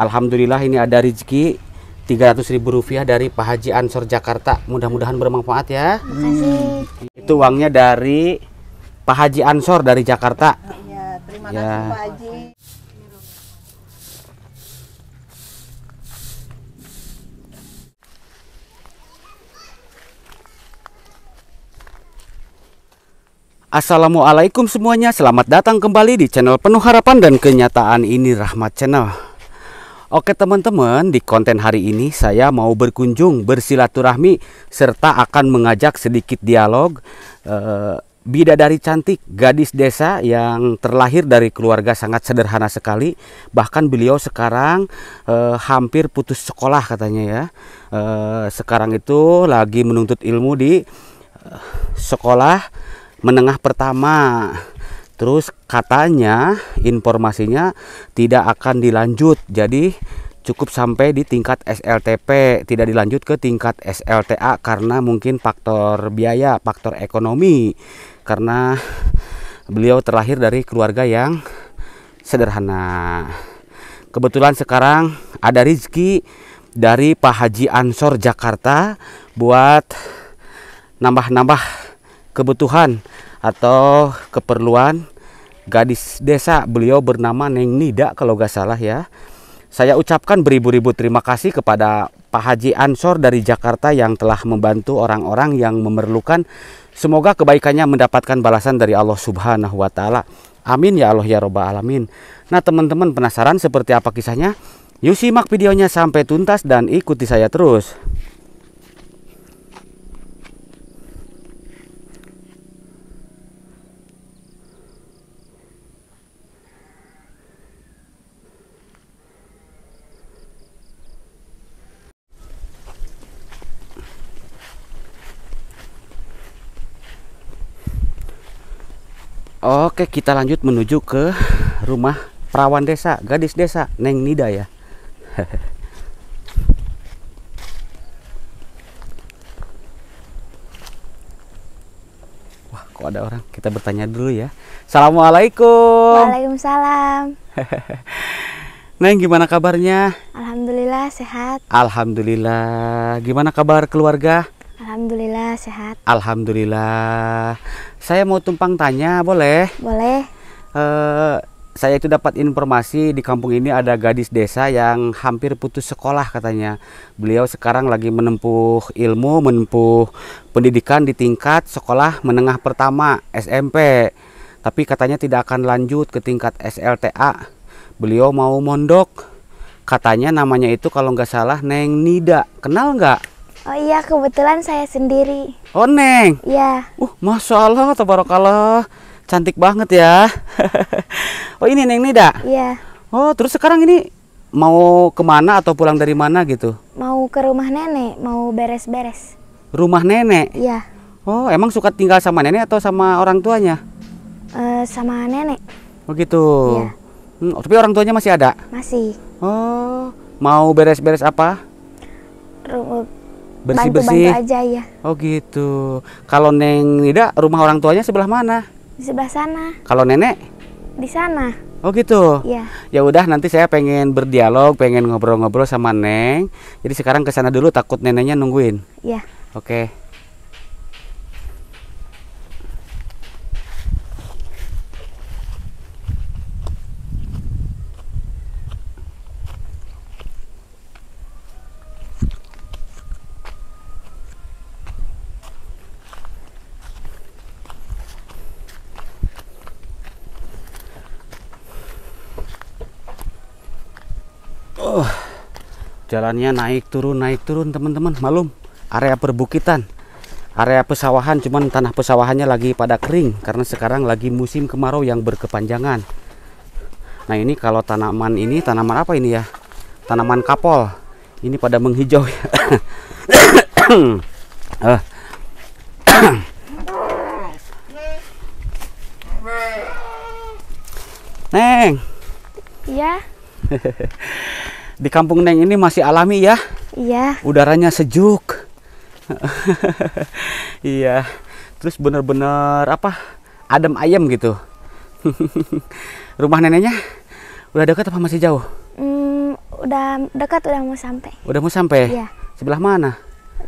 Alhamdulillah ini ada rezeki 300 ribu rupiah dari Pak Haji Ansor Jakarta. Mudah-mudahan bermanfaat ya. Hmm. Itu uangnya dari Pak Haji Ansor dari Jakarta. Ya, terima ya. kasih Pak Haji. Assalamualaikum semuanya, selamat datang kembali di channel penuh harapan dan kenyataan ini Rahmat Channel. Oke teman-teman, di konten hari ini saya mau berkunjung, bersilaturahmi, serta akan mengajak sedikit dialog eh, bidadari cantik, gadis desa yang terlahir dari keluarga sangat sederhana sekali. Bahkan beliau sekarang eh, hampir putus sekolah katanya ya. Eh, sekarang itu lagi menuntut ilmu di e, sekolah menengah pertama Terus katanya informasinya tidak akan dilanjut. Jadi cukup sampai di tingkat SLTP, tidak dilanjut ke tingkat SLTA karena mungkin faktor biaya, faktor ekonomi. Karena beliau terlahir dari keluarga yang sederhana. Kebetulan sekarang ada rezeki dari Pak Haji Ansor Jakarta buat nambah-nambah kebutuhan atau keperluan gadis desa. Beliau bernama Neng Nida kalau gak salah ya. Saya ucapkan beribu-ribu terima kasih kepada Pak Haji Ansor dari Jakarta yang telah membantu orang-orang yang memerlukan. Semoga kebaikannya mendapatkan balasan dari Allah Subhanahu wa taala. Amin ya Allah ya robbal alamin. Nah, teman-teman penasaran seperti apa kisahnya? Yuk simak videonya sampai tuntas dan ikuti saya terus. Oke, kita lanjut menuju ke rumah perawan desa, gadis desa, Neng Nida ya. Wah, kok ada orang? Kita bertanya dulu ya. Assalamualaikum. Waalaikumsalam. Neng, gimana kabarnya? Alhamdulillah sehat. Alhamdulillah. Gimana kabar keluarga? Alhamdulillah sehat. Alhamdulillah. Saya mau tumpang tanya, boleh? Boleh. Uh, saya itu dapat informasi di kampung ini ada gadis desa yang hampir putus sekolah katanya. Beliau sekarang lagi menempuh ilmu, menempuh pendidikan di tingkat sekolah menengah pertama SMP. Tapi katanya tidak akan lanjut ke tingkat SLTA. Beliau mau mondok. Katanya namanya itu kalau nggak salah Neng Nida. Kenal nggak? Oh iya, kebetulan saya sendiri. Oh, Neng? Iya. Uh, Masya Allah, tabarakallah. Cantik banget ya. oh, ini Neng Nida? Iya. Oh, terus sekarang ini mau kemana atau pulang dari mana gitu? Mau ke rumah nenek, mau beres-beres. Rumah nenek? Iya. Oh, emang suka tinggal sama nenek atau sama orang tuanya? Uh, sama nenek. Oh gitu? Iya. Hmm, tapi orang tuanya masih ada? Masih. Oh, mau beres-beres apa? Rumah bersih bersih bantu, bantu aja ya oh gitu kalau neng Nida rumah orang tuanya sebelah mana di sebelah sana kalau nenek di sana oh gitu ya ya udah nanti saya pengen berdialog pengen ngobrol-ngobrol sama neng jadi sekarang ke sana dulu takut neneknya nungguin Iya. oke jalannya naik turun naik turun teman-teman malum area perbukitan area pesawahan cuman tanah pesawahannya lagi pada kering karena sekarang lagi musim kemarau yang berkepanjangan nah ini kalau tanaman ini tanaman apa ini ya tanaman kapol ini pada menghijau uh. Neng. Iya. Di kampung Neng ini masih alami ya? Iya. Udaranya sejuk. iya. Terus bener-bener apa? Adem ayam gitu. Rumah neneknya udah dekat apa masih jauh? Mm, udah dekat, udah mau sampai. Udah mau sampai? Iya. Sebelah mana?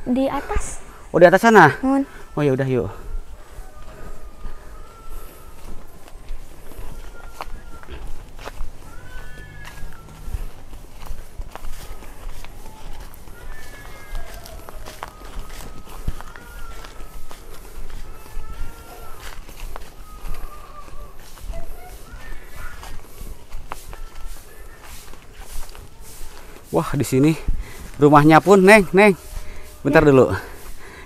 Di atas. Oh, di atas sana? Mm. Oh ya udah yuk. Wah, di sini rumahnya pun, Neng, Neng. Bentar dulu.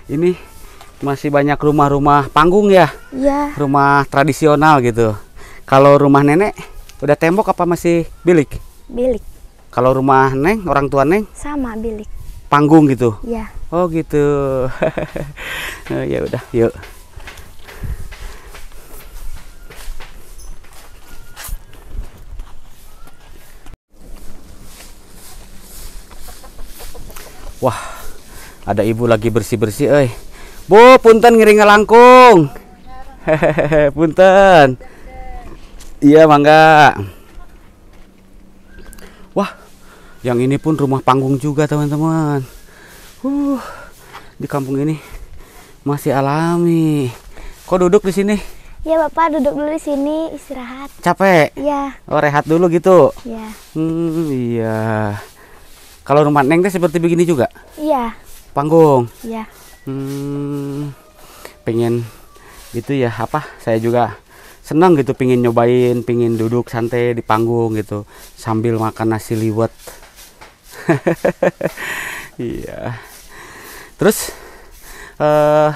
Ini masih banyak rumah-rumah panggung ya? Iya. Rumah tradisional gitu. Kalau rumah nenek udah tembok apa masih bilik? Bilik. Kalau rumah Neng, orang tua Neng? Sama bilik. Panggung gitu. Iya. Oh, gitu. Oh, ya udah, yuk. Wah, ada ibu lagi bersih-bersih, eh. Bu, punten ngiring langkung. Hehehe, punten. Iya, mangga. Wah, yang ini pun rumah panggung juga, teman-teman. Uh, di kampung ini masih alami. Kok duduk di sini? Ya bapak duduk dulu di sini istirahat. Capek? Iya. Oh rehat dulu gitu. Iya. Hmm iya. Kalau rumah Neng teh seperti begini juga? Iya. Panggung. Iya. Hmm, pengen gitu ya apa? Saya juga senang gitu pengen nyobain, pengen duduk santai di panggung gitu sambil makan nasi liwet. iya. Terus eh uh,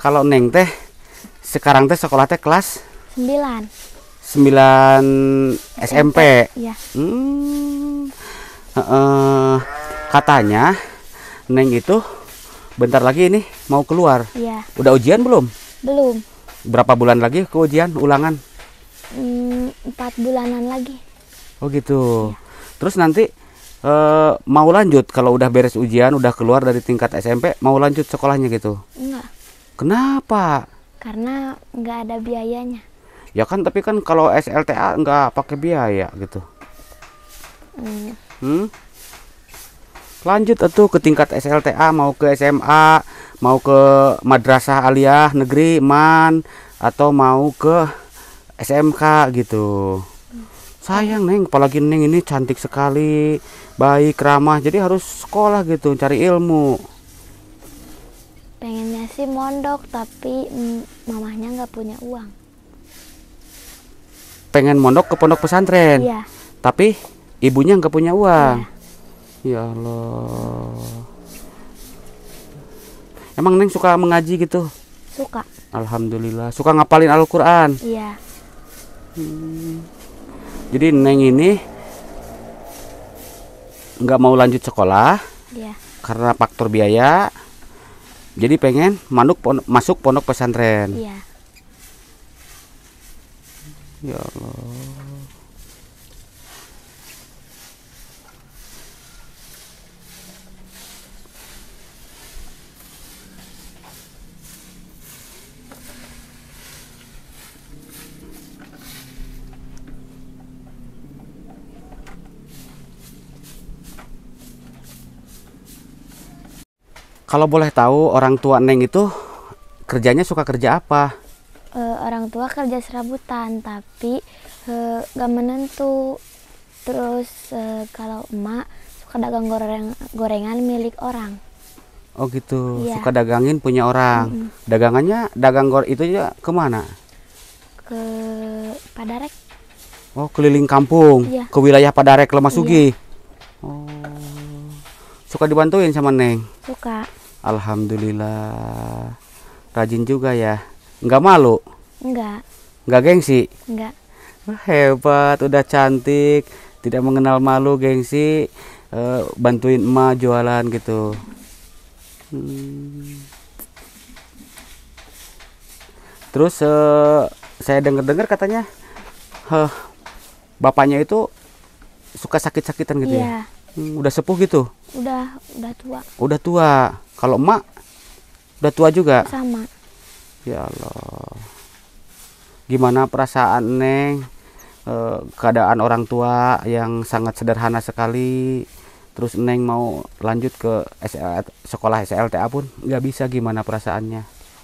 kalau Neng teh sekarang teh sekolah teh kelas Sembilan. Sembilan SMP. SMP. Iya. Hmm uh, katanya Neng itu bentar lagi ini mau keluar. Iya. Udah ujian belum? Belum. Berapa bulan lagi ke ujian ulangan? Hmm, empat bulanan lagi. Oh gitu. Iya. Terus nanti uh, mau lanjut kalau udah beres ujian, udah keluar dari tingkat SMP, mau lanjut sekolahnya gitu? Enggak. Kenapa? Karena nggak ada biayanya. Ya kan, tapi kan kalau SLTA nggak pakai biaya gitu. Mm hmm? lanjut itu ke tingkat SLTA mau ke SMA mau ke madrasah aliyah negeri man atau mau ke SMK gitu sayang neng apalagi neng ini cantik sekali baik ramah jadi harus sekolah gitu cari ilmu pengennya sih mondok tapi mamahnya nggak punya uang pengen mondok ke pondok pesantren iya. tapi ibunya nggak punya uang ya. ya Allah emang neng suka mengaji gitu suka Alhamdulillah suka ngapalin Al-Quran iya hmm. jadi neng ini nggak mau lanjut sekolah iya. karena faktor biaya jadi pengen manuk pon masuk pondok pesantren iya ya Allah Kalau boleh tahu orang tua Neng itu kerjanya suka kerja apa? Uh, orang tua kerja serabutan tapi uh, eh, gak menentu. Terus uh, kalau emak suka dagang goreng gorengan milik orang. Oh gitu, ya. suka dagangin punya orang. Mm -hmm. Dagangannya dagang gor itu ya kemana? Ke Padarek. Oh keliling kampung, ya. ke wilayah Padarek lemasugi. Ya. Oh suka dibantuin sama Neng? Suka. Alhamdulillah. Rajin juga ya. Enggak malu? Enggak. Nggak gengsi? Nggak. hebat, udah cantik, tidak mengenal malu, gengsi, e, bantuin emak jualan gitu. Hmm. Terus e, saya dengar-dengar katanya, heh, bapaknya itu suka sakit-sakitan gitu ya? iya. ya? udah sepuh gitu? Udah, udah tua. Udah tua. Kalau emak udah tua juga? Sama. Ya Allah. Gimana perasaan Neng? E, keadaan orang tua yang sangat sederhana sekali. Terus Neng mau lanjut ke SL, sekolah SLTA pun nggak bisa gimana perasaannya?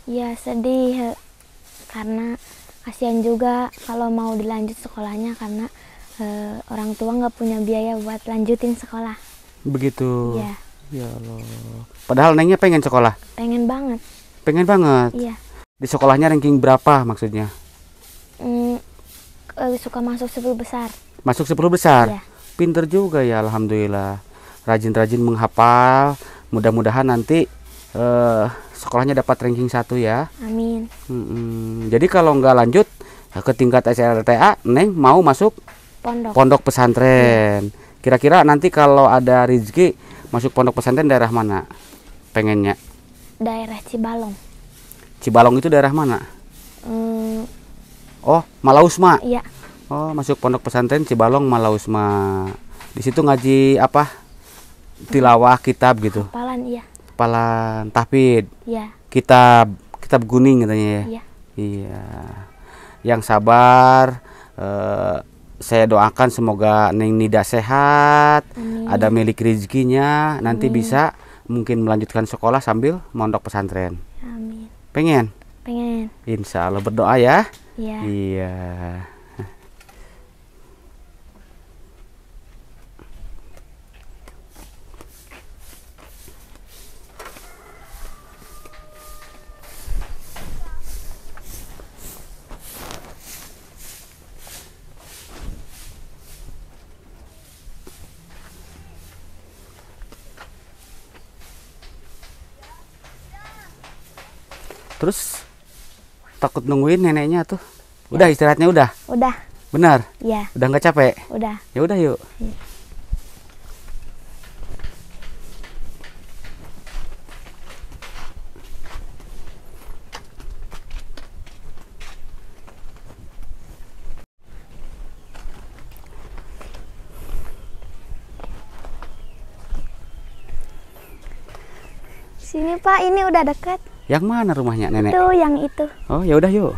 Ya sedih karena kasihan juga kalau mau dilanjut sekolahnya karena uh, orang tua nggak punya biaya buat lanjutin sekolah begitu ya ya Allah padahal nengnya pengen sekolah pengen banget pengen banget iya di sekolahnya ranking berapa maksudnya mm, uh, suka masuk sepuluh besar masuk sepuluh besar iya. pinter juga ya alhamdulillah rajin-rajin menghafal mudah-mudahan nanti uh, sekolahnya dapat ranking satu ya amin mm -mm. jadi kalau nggak lanjut ke tingkat SRTA neng mau masuk pondok, pondok pesantren. Kira-kira hmm. nanti kalau ada rezeki masuk pondok pesantren daerah mana? Pengennya? Daerah Cibalong. Cibalong itu daerah mana? Hmm. Oh, Malausma. Iya. Oh, masuk pondok pesantren Cibalong Malausma. Di situ ngaji apa? Tilawah kitab gitu. palan iya. palan tafid Iya. Kitab kitab kuning katanya ya. Iya. Iya. Yang sabar eh saya doakan semoga Neng Nida sehat, Amin. ada milik rezekinya, nanti Amin. bisa mungkin melanjutkan sekolah sambil mondok pesantren. Amin. Pengen? Pengen. Insya Allah berdoa ya. Iya. Iya. terus takut nungguin neneknya tuh udah ya. istirahatnya udah udah benar Iya. udah nggak capek udah ya udah yuk ya. Sini Pak, ini udah dekat. Yang mana rumahnya nenek? Itu yang itu. Oh ya udah yuk.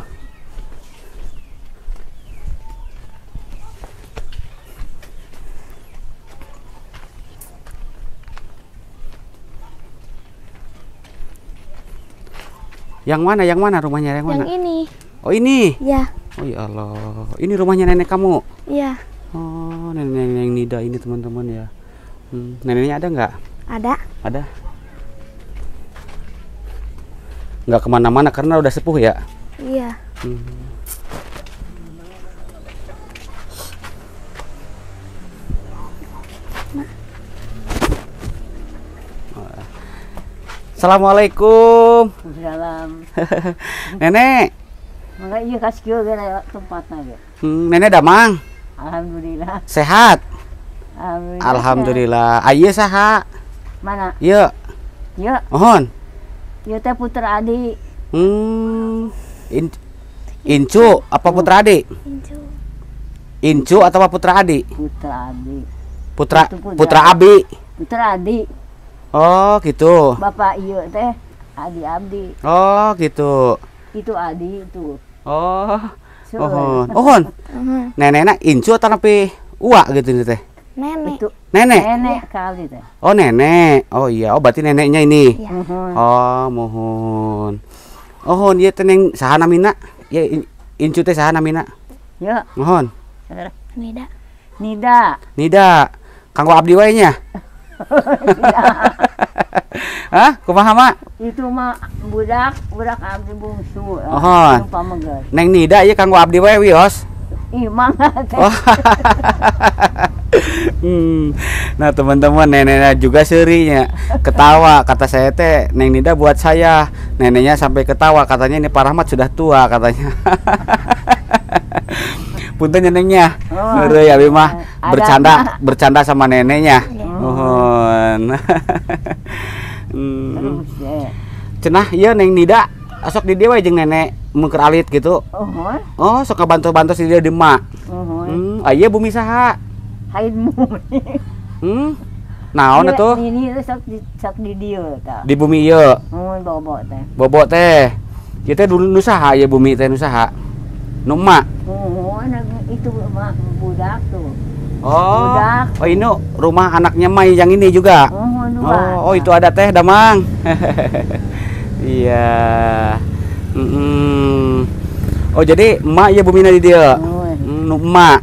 Yang mana? Yang mana rumahnya? Yang, yang mana? Yang ini. Oh ini? Ya. Oh ya Allah. Ini rumahnya nenek kamu? Iya. Oh nenek, nenek Nida ini teman-teman ya. Hmm, neneknya ada nggak? Ada. Ada nggak kemana-mana karena udah sepuh ya iya hmm. Assalamualaikum. Salam. Nenek. Maka iya kasih kio gara tempatnya ya. Hmm, nenek damang. Alhamdulillah. Sehat. Alhamdulillah. Alhamdulillah. Ayo saha. Mana? Yuk. Yuk. Mohon. Iya teh putra Adi. Hmm. In, Incu apa Putra Adi? Incu. Incu atau apa Putra Adi? Putra Adi. Putra Putra, putra Abi. Putra Adi. Oh, gitu. Bapak iya teh Adi Abdi. Oh, gitu. Itu Adi itu. Oh. Suun. Oh, oh, oh uh-huh. Nenek-nenek Incu atau napi Ua gitu nih teh. Nenek. Itu Nenek. Nenek kali deh. Oh nenek. Oh iya. Oh berarti neneknya ini. Iya. Oh Mohon. Oh mohon. Oh iya, teneng sahana mina. Ya in, incu teh sahana mina. Ya. Mohon. Nida. Nida. Nida. Kanggo abdi wae nya. Hah? Kumaha mak? Itu mah budak budak abdi bungsu. Oh. Neng Nida ya kanggo abdi wae wios. Imang. Oh. hmm. Nah teman-teman neneknya juga serinya ketawa kata saya teh Neng Nida buat saya neneknya sampai ketawa katanya ini Pak Rahmat sudah tua katanya Punten ya, neneknya oh, ya Bima bercanda ada. bercanda sama neneknya oh hmm. Ya. cenah ya Neng Nida asok di dewa jeng nenek mengkeralit gitu oh, oh suka bantu-bantu si dia demak oh, hmm, ayah iya, bumi saha hain mu hmm naon atuh ini itu sok di sok di dieu tah di bumi ieu mun bobo teh bobo teh kita dulu nusaha ya bumi teh nusaha nu emak oh anak itu emak budak tuh Oh, budak. oh ini rumah anaknya Mai yang ini juga. Oh, oh, oh itu ada teh damang. Iya. yeah. mm -mm. Oh jadi emak ya bumi di dia. Oh. Mm, emak.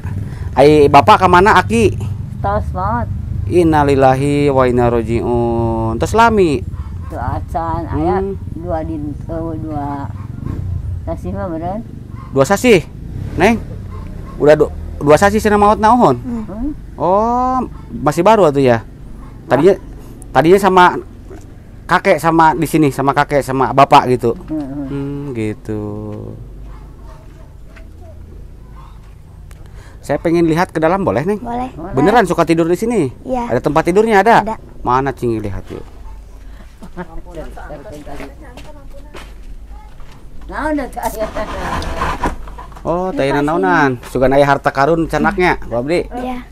Ay, bapak kemana aki? Tos banget. Innalillahi wa inna rojiun. Tos lami. Tuh acan hmm. ayat dua di uh, dua sasi mah beren. Dua sasi. Neng. Udah du dua sasi sih maot naon? Hmm. Oh, masih baru atau ya. Tadinya tadinya sama kakek sama di sini sama kakek sama bapak gitu. Hmm, hmm. hmm gitu. Saya pengen lihat ke dalam boleh, nih? Boleh. Beneran suka tidur di sini? Iya. Ada tempat tidurnya ada? Ada. Mana Cingi lihat yuk. Oh, tayangan naunan. Sugan aya harta karun canaknya, Babdi. Iya.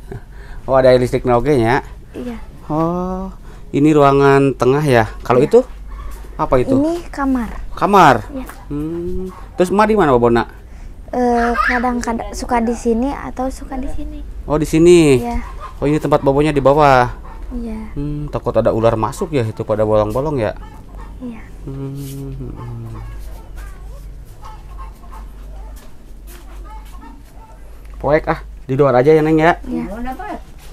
Oh, ada listrik oge nya. Iya. Oh, ini ruangan tengah ya. Kalau ya. itu apa itu? Ini kamar. Kamar. Iya. Hmm. Terus mari di mana, Bona? kadang-kadang eh, uh, suka di sini atau suka di sini. Oh di sini. Iya. Oh ini tempat bobonya di bawah. Iya. Hmm, takut ada ular masuk ya itu pada bolong-bolong ya. Iya. Hmm. Poek ah di luar aja ya neng ya. Iya.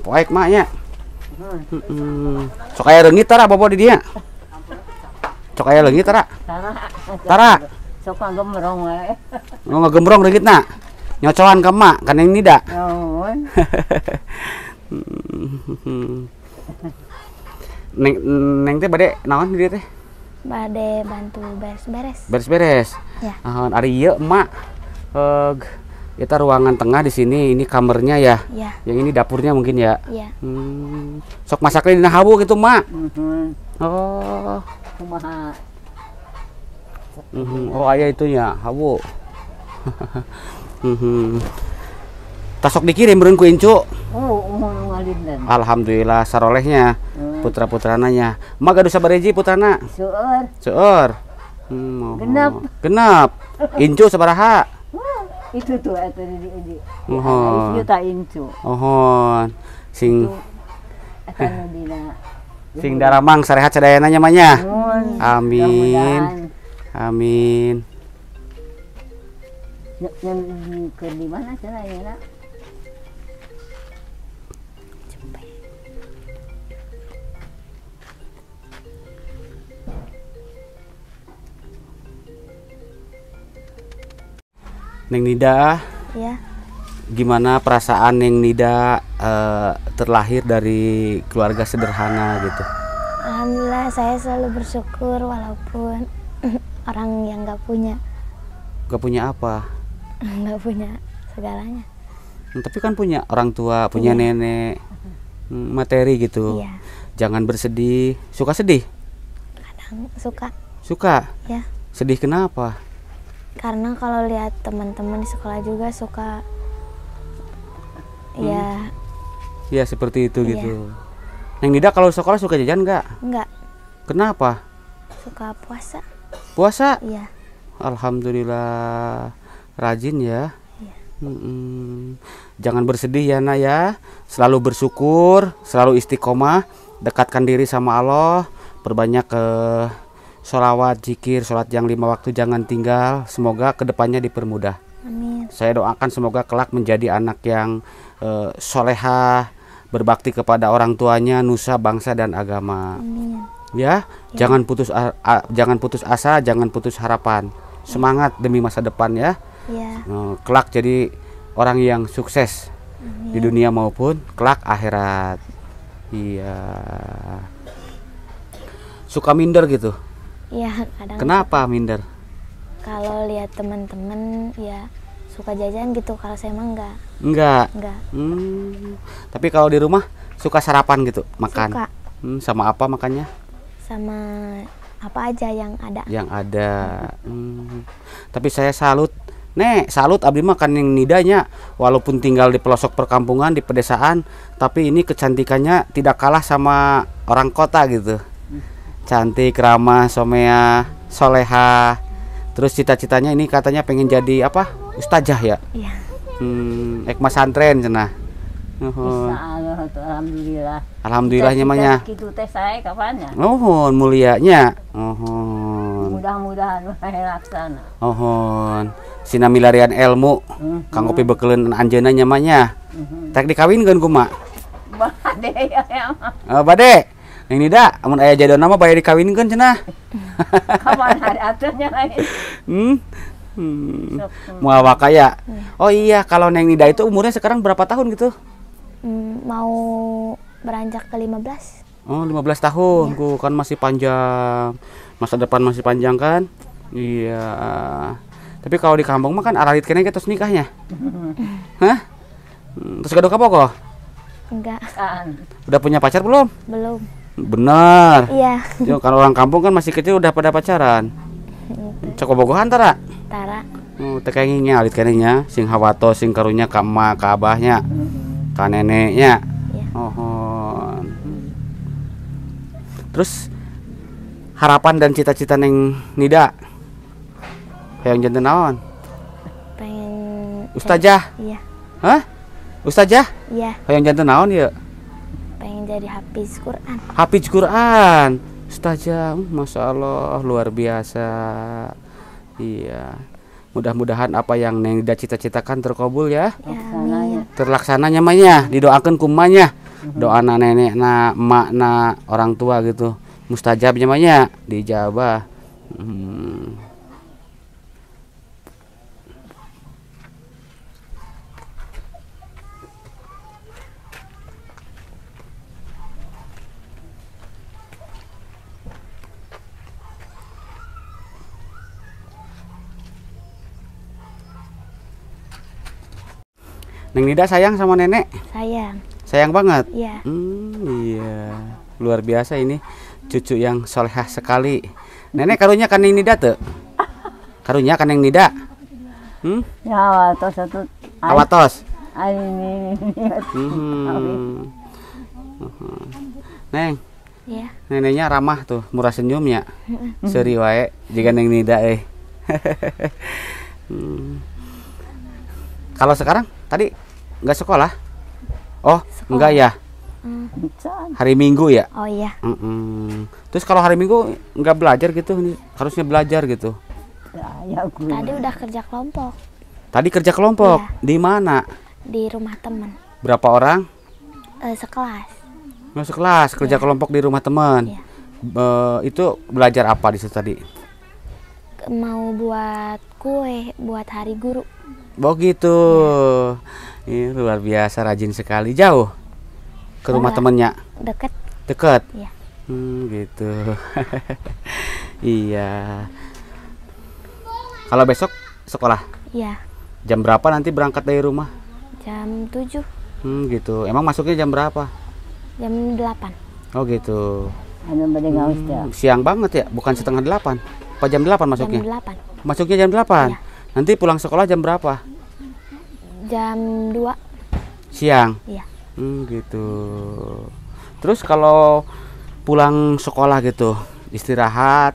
Poek maknya. Hmm. Sok aya leungit tara bobo di dia. Sok aya leungit tara. Tara. Tara sok gemrong wae. Oh, gemrong dikit nak. nyocohan ke mak, kan yang nida. Oh. neng neng teh bade naon di teh? Bade bantu beres-beres. Beres-beres. Ya. Naon ari ieu emak eh kita ruangan tengah di sini ini kamarnya ya. ya. Yang ini dapurnya mungkin ya. ya. Hmm. Sok masaknya di hawu gitu, Mak. Mm -hmm. Oh. Kumaha Oh ayah itunya, hawo. mm Tasok dikirim beren ku incu. Oh, oh Alhamdulillah sarolehnya. hmm. Putra putrananya. Maga dosa bareji putrana. Seor. Seor. Hmm, oh, oh. genap. Genap. Incu sabaraha? itu tuh eh, itu di di. Oh. Itu incu. Oh. Sing dina. Sing daramang sarehat sadayana nyamanya. Amin. Amin. Dan ke di mana caranya nak? Neng Nida. Ya. Gimana perasaan Neng Nida eh, terlahir dari keluarga sederhana gitu? Alhamdulillah saya selalu bersyukur walaupun orang yang gak punya gak punya apa gak punya segalanya hmm, tapi kan punya orang tua punya iya. nenek hmm, materi gitu iya. jangan bersedih suka sedih kadang suka suka ya sedih kenapa karena kalau lihat teman-teman di sekolah juga suka hmm. ya ya seperti itu iya. gitu yang tidak kalau sekolah suka jajan nggak nggak kenapa suka puasa puasa iya alhamdulillah rajin ya hmm, jangan bersedih ya nak ya selalu bersyukur selalu istiqomah dekatkan diri sama Allah perbanyak ke eh, sholawat zikir sholat yang lima waktu jangan tinggal semoga kedepannya dipermudah Amin. saya doakan semoga kelak menjadi anak yang eh, solehah berbakti kepada orang tuanya, nusa, bangsa, dan agama. Amin ya, ya. jangan putus a, a, jangan putus asa jangan putus harapan semangat demi masa depan ya, ya. Eh, kelak jadi orang yang sukses Amin. di ya. dunia maupun kelak akhirat iya suka minder gitu iya kadang kenapa suka. minder kalau lihat teman-teman ya suka jajan gitu kalau saya emang enggak enggak enggak hmm. tapi kalau di rumah suka sarapan gitu makan suka. Hmm, sama apa makannya sama apa aja yang ada yang ada hmm. tapi saya salut Nek, salut abdi makan yang nidanya walaupun tinggal di pelosok perkampungan di pedesaan tapi ini kecantikannya tidak kalah sama orang kota gitu cantik ramah somea soleha terus cita-citanya ini katanya pengen jadi apa ustazah ya, ya. Hmm, ekma santren cenah Nuhun. Alhamdulillah. Alhamdulillahnya mahnya. Kitu teh saya kapan ya? Nuhun mulianya. Nuhun. Mudah-mudahan wae laksana. Nuhun. Sina milarian ilmu. Mm -hmm. Kang kopi beukeleun anjeunna nya mahnya. Mm -hmm. Tak dikawinkeun ku mak. Bade ya, ya mah. Oh, bade. Yang nida, amun ayah jadon nama bayar dikawinkan cenah. Kapan hari aturnya lain? Hmm, Hmm. hmm. Muawaka ya. Hmm. Oh iya, kalau Neng Nida itu umurnya sekarang berapa tahun gitu? Mm, mau beranjak ke 15 Oh, 15 tahun. Ya. kan masih panjang. Masa depan masih panjang kan? Iya. Tapi kalau di kampung mah kan aralit kene terus nikahnya. Hah? Hmm, terus kedok apa kok? Enggak. Udah punya pacar belum? Belum. Benar. Iya. Yo, kalau orang kampung kan masih kecil udah pada pacaran. Gitu. Cukup bogohan tara? Tara. Oh, tekenginya alit kenenya sing hawato sing karunya ka ka abahnya kakak neneknya ya. terus harapan dan cita-cita neng Nida yang jantan naon pengen ustazah iya hah ustazah iya yang jantan naon ya pengen jadi hafiz Quran hafiz Quran ustazah masya Allah luar biasa iya mudah-mudahan apa yang Neng Ida cita-citakan terkabul ya Amin. terlaksana nyamanya ya. didoakan kumanya doa na nenek na emak na orang tua gitu mustajab nyamanya dijabah hmm. Neng Nida sayang sama nenek? Sayang. Sayang banget? Iya. Hmm, iya. Luar biasa ini cucu yang solehah sekali. Nenek karunya kan Neng Nida tuh? Karunya kan Neng Nida? Hmm? Ya awatos satu. Awatos? Ini. Hmm. Neng. Iya. Neneknya ramah tuh, murah senyumnya. Seri wae jika Neng Nida eh. hmm. Kalau sekarang? tadi nggak sekolah oh sekolah. enggak ya hmm. hari minggu ya oh iya mm -mm. terus kalau hari minggu nggak belajar gitu harusnya belajar gitu ya, ya gue. tadi udah kerja kelompok tadi kerja kelompok ya. di mana di rumah teman berapa orang uh, sekelas Nah, sekelas kerja ya. kelompok di rumah teman ya. uh, eh, itu belajar apa di situ tadi mau buat kue buat hari guru begitu ya. Ini luar biasa rajin sekali jauh ke rumah iya. temennya deket deket ya. hmm, gitu iya kalau besok sekolah iya jam berapa nanti berangkat dari rumah jam 7 hmm, gitu emang masuknya jam berapa jam 8 oh gitu hmm, siang banget ya bukan setengah delapan apa jam delapan masuknya jam 8 masuknya jam 8 ya. nanti pulang sekolah jam berapa Jam 2. Siang? Iya. Hmm, gitu. Terus kalau pulang sekolah gitu, istirahat,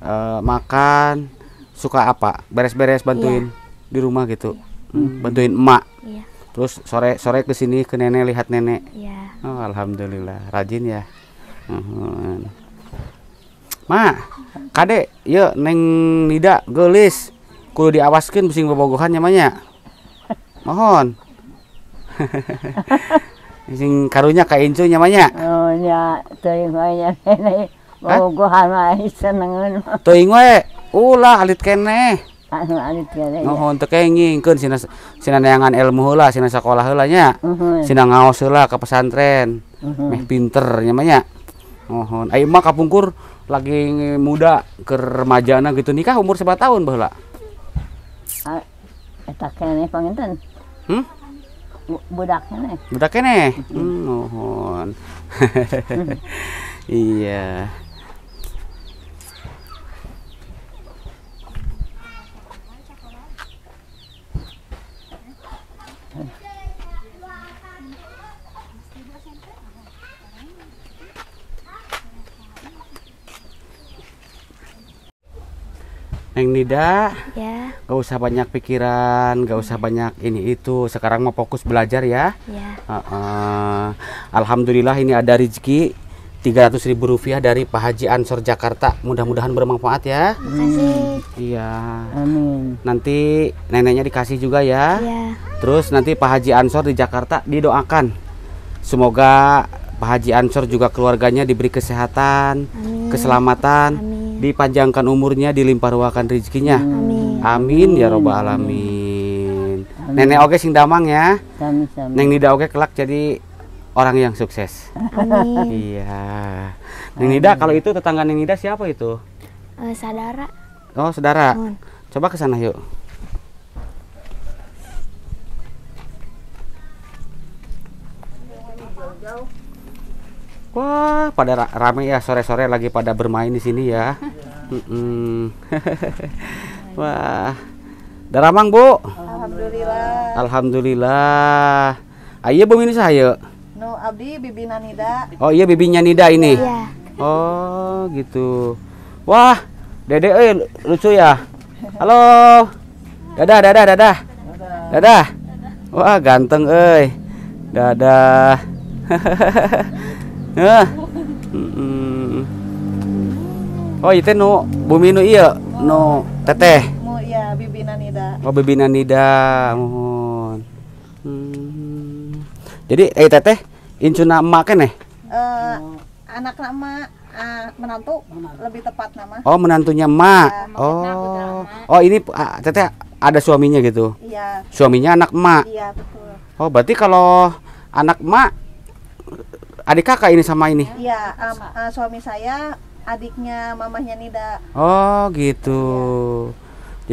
eh, makan, suka apa? Beres-beres bantuin iya. di rumah gitu. Iya. Hmm, bantuin emak. Iya. Terus sore sore ke sini ke nenek lihat nenek. Iya. Oh, alhamdulillah, rajin ya. Uhum. Ma, kade, yuk neng nida gelis kudu diawaskan pusing bobogohan namanya mohon sing karunya kayak incu nyamanya oh iya. ya oh, kan. teuing wae nya mau seneng ulah alit kene anu alit kene iya. mohon sina sina neangan ilmu heula sina sekolah hulanya nya mhm. sina ngaos heula ka pesantren mhm. meh pinter nyamanya mohon ayo mah kapungkur lagi muda ke remaja gitu nikah umur seberapa tahun baheula ah, eta kene panginten Hmm? Budaknya nih. Budaknya nih. Hmm, mohon. Iya. Neng Nida, ya. gak usah banyak pikiran, gak usah ya. banyak ini itu. Sekarang mau fokus belajar ya. ya. Uh, uh, Alhamdulillah ini ada rezeki 300 ribu rupiah dari Pak Haji Ansor Jakarta. Mudah-mudahan bermanfaat ya. Makasih. Iya. Amin. Nanti neneknya dikasih juga ya. ya. Terus nanti Pak Haji Ansor di Jakarta didoakan. Semoga Pak Haji Ansor juga keluarganya diberi kesehatan, Amin. keselamatan. Amin dipanjangkan umurnya, dilimpahkan rezekinya. Amin. Amin, Amin. ya robbal alamin. Amin. Nenek oke sing damang ya. Amin. Neng Nida oke kelak jadi orang yang sukses. Amin. Iya. Neng Nida kalau itu tetangga Neng Nida siapa itu? Uh, eh, saudara. Oh, saudara. Coba ke sana yuk. Wah, pada rame ya sore-sore lagi pada bermain di sini ya. Wah, -mm. Wah. Bu. Alhamdulillah. Alhamdulillah. Ayo ah, iya, Bu ini ah, saya. No, abdi Bibi Nida. Oh iya bibinya Nida ini. Iya. Oh, gitu. Wah, Dede eh lucu ya. Halo. Dadah, dadah, dadah. Dadah. Wah, ganteng eh. Dadah. Heh. oh itu nu bumi nu iya nu teteh mu ya bibina nida oh bibina nida mohon hmm. jadi eh teteh incuna emak kene? eh anak nama ah, menantu lebih tepat nama oh menantunya emak iya, oh oh ini ah, teteh ada suaminya gitu iya suaminya anak emak iya betul oh berarti kalau anak emak adik kakak ini sama ini iya um, uh, suami saya adiknya mamahnya Nida oh gitu ya.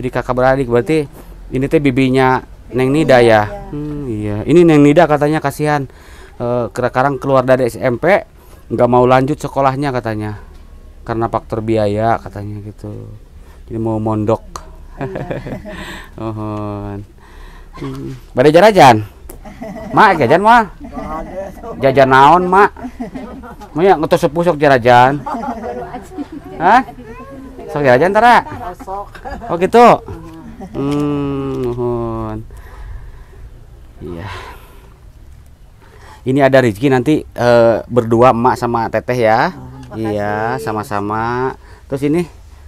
jadi kakak beradik berarti ya. ini teh bibinya Neng Nida iya, ya, ya. Hmm, iya ini Neng Nida katanya kasihan uh, eh, sekarang keluar dari SMP nggak mau lanjut sekolahnya katanya karena faktor biaya katanya gitu jadi mau mondok oh, hmm. Bade jarajan. Mak jajan mah jajan naon mak Maya ngetos sepuh sok jarajan Hah? Sok jarajan tara? Oh gitu? Hmm, mohon Iya. Ini ada rezeki nanti uh, berdua emak sama teteh ya. Oh, iya, sama-sama. Terus ini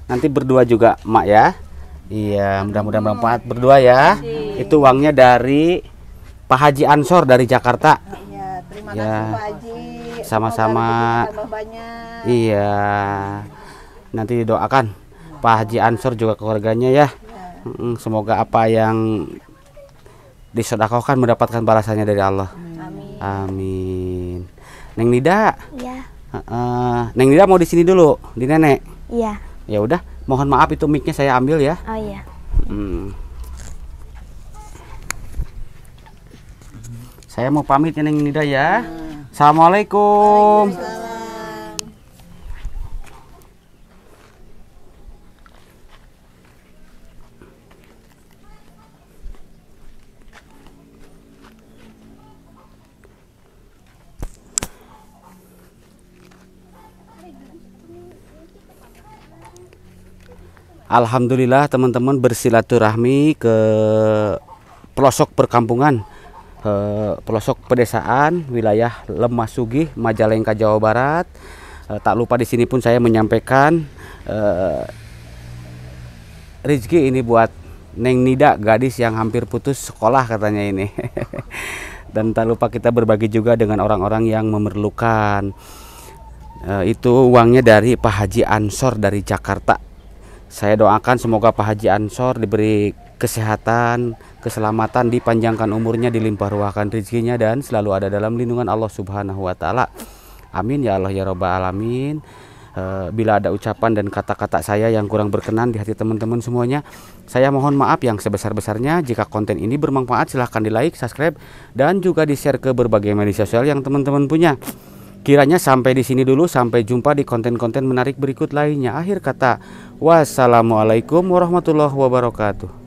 nanti berdua juga emak ya. Iya, mudah-mudahan bermanfaat berdua ya. Itu uangnya dari Pak Haji Ansor dari Jakarta. Makasih iya. ya. Pak Haji. Sama-sama. Iya. Nanti doakan Pak Haji Ansor juga keluarganya ya. ya. Semoga apa yang disedekahkan mendapatkan balasannya dari Allah. Amin. Amin. Neng Nida. Ya. Uh, Neng Nida mau di sini dulu di nenek. Iya. Ya udah, mohon maaf itu mic-nya saya ambil ya. Oh iya. Hmm. Saya mau pamit ya Neng Nida ya. Assalamualaikum. Alhamdulillah teman-teman bersilaturahmi ke pelosok perkampungan Eh, pelosok pedesaan wilayah Lemah Sugih, Majalengka, Jawa Barat. Eh, tak lupa di sini pun saya menyampaikan rizki eh, rezeki ini buat Neng Nida gadis yang hampir putus sekolah katanya ini. Dan tak lupa kita berbagi juga dengan orang-orang yang memerlukan. E, itu uangnya dari Pak Haji Ansor dari Jakarta. Saya doakan semoga Pak Haji Ansor diberi kesehatan, keselamatan, dipanjangkan umurnya, dilimpah ruahkan rezekinya dan selalu ada dalam lindungan Allah Subhanahu wa taala. Amin ya Allah ya robbal alamin. Eh, bila ada ucapan dan kata-kata saya yang kurang berkenan di hati teman-teman semuanya, saya mohon maaf yang sebesar-besarnya. Jika konten ini bermanfaat silahkan di like, subscribe, dan juga di share ke berbagai media sosial yang teman-teman punya. Kiranya sampai di sini dulu, sampai jumpa di konten-konten menarik berikut lainnya. Akhir kata, wassalamualaikum warahmatullahi wabarakatuh.